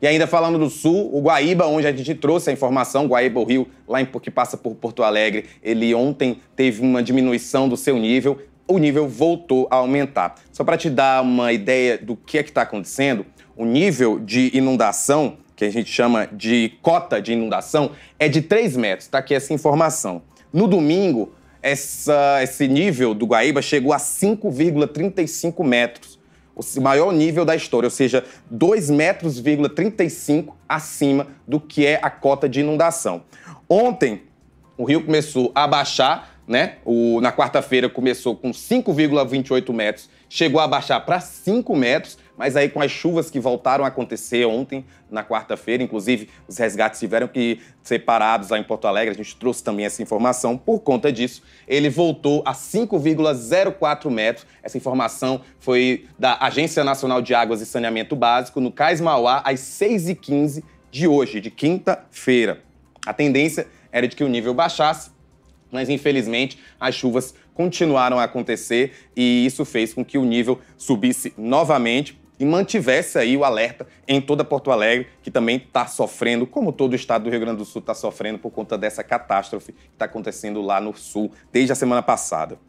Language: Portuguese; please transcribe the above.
E ainda falando do Sul, o Guaíba, onde a gente trouxe a informação, Guaíba, o rio, lá em, que passa por Porto Alegre, ele ontem teve uma diminuição do seu nível, o nível voltou a aumentar. Só para te dar uma ideia do que é que está acontecendo, o nível de inundação, que a gente chama de cota de inundação, é de 3 metros, está aqui essa informação. No domingo, essa, esse nível do Guaíba chegou a 5,35 metros o maior nível da história, ou seja, 2,35 metros acima do que é a cota de inundação. Ontem, o rio começou a baixar, né? O, na quarta-feira começou com 5,28 metros, chegou a baixar para 5 metros, mas aí com as chuvas que voltaram a acontecer ontem, na quarta-feira, inclusive os resgates tiveram que ser parados lá em Porto Alegre, a gente trouxe também essa informação. Por conta disso, ele voltou a 5,04 metros. Essa informação foi da Agência Nacional de Águas e Saneamento Básico, no Cais Mauá, às 6h15 de hoje, de quinta-feira. A tendência era de que o nível baixasse, mas infelizmente as chuvas continuaram a acontecer e isso fez com que o nível subisse novamente e mantivesse aí o alerta em toda Porto Alegre, que também está sofrendo, como todo o estado do Rio Grande do Sul está sofrendo por conta dessa catástrofe que está acontecendo lá no sul desde a semana passada.